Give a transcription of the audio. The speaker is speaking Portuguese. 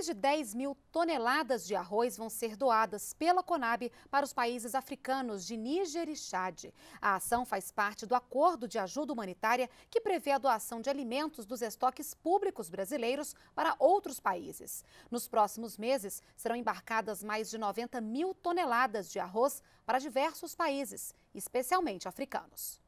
Mais de 10 mil toneladas de arroz vão ser doadas pela Conab para os países africanos de Níger e Chad. A ação faz parte do acordo de ajuda humanitária que prevê a doação de alimentos dos estoques públicos brasileiros para outros países. Nos próximos meses, serão embarcadas mais de 90 mil toneladas de arroz para diversos países, especialmente africanos.